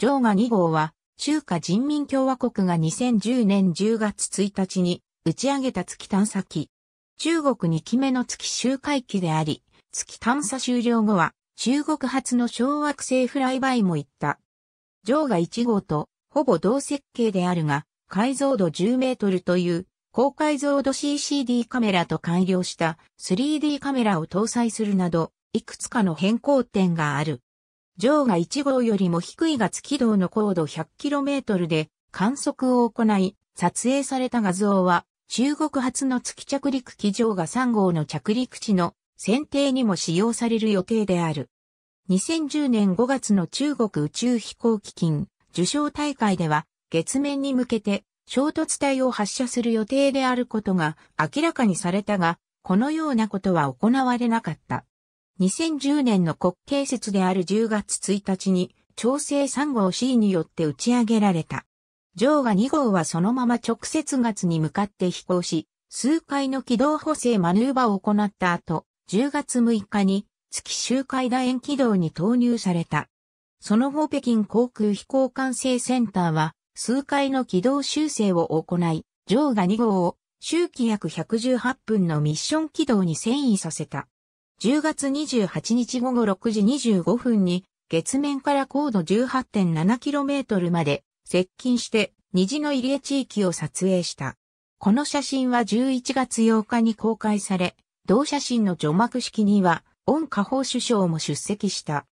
上下2号は、中華人民共和国が2010年10月1日に打ち上げた月探査機。中国2期目の月周回機であり、月探査終了後は、中国初の小惑星フライバイも行った。上下1号とほぼ同設計であるが、解像度10メートルという高解像度 CCD カメラと改良した 3D カメラを搭載するなど、いくつかの変更点がある。上が1号よりも低い月軌道の高度 100km で観測を行い、撮影された画像は、中国初の月着陸機上が3号の着陸地の選定にも使用される予定である。2010年5月の中国宇宙飛行基金受賞大会では、月面に向けて衝突体を発射する予定であることが明らかにされたが、このようなことは行われなかった。2010年の国慶節である10月1日に、調整3号 C によって打ち上げられた。上下2号はそのまま直接月に向かって飛行し、数回の軌道補正マヌーバを行った後、10月6日に月周回楕円軌道に投入された。その後北京航空飛行管制センターは数回の軌道修正を行い、上下2号を周期約118分のミッション軌道に遷移させた。10月28日午後6時25分に月面から高度 18.7km まで接近して虹の入江地域を撮影した。この写真は11月8日に公開され、同写真の除幕式には、温家法首相も出席した。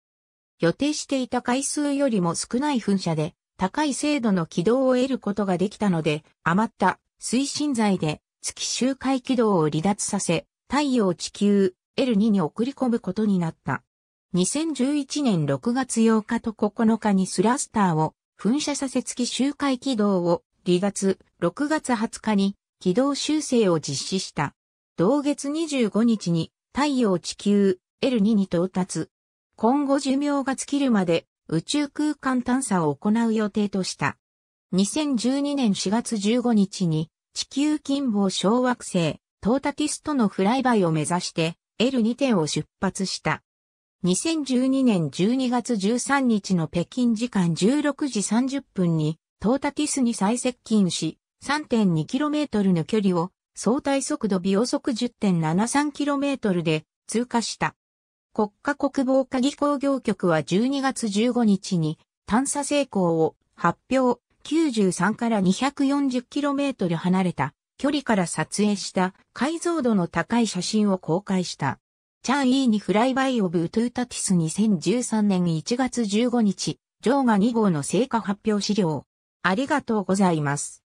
予定していた回数よりも少ない噴射で、高い精度の軌道を得ることができたので、余った推進剤で月周回軌道を離脱させ、太陽地球、L2 に送り込むことになった。2011年6月8日と9日にスラスターを噴射させつき周回軌道を離脱、6月20日に軌道修正を実施した。同月25日に太陽地球 L2 に到達。今後寿命が尽きるまで宇宙空間探査を行う予定とした。2012年4月15日に地球近傍小惑星トータティスとのフライバイを目指して L2 点を出発した。2012年12月13日の北京時間16時30分に、トータティスに最接近し、3.2km の距離を相対速度秒速 10.73km で通過した。国家国防科技工業局は12月15日に探査成功を発表93から 240km 離れた距離から撮影した解像度の高い写真を公開した。チャン・イーにフライバイ・オブ・トゥータティス2013年1月15日、ジョーガ2号の成果発表資料。ありがとうございます。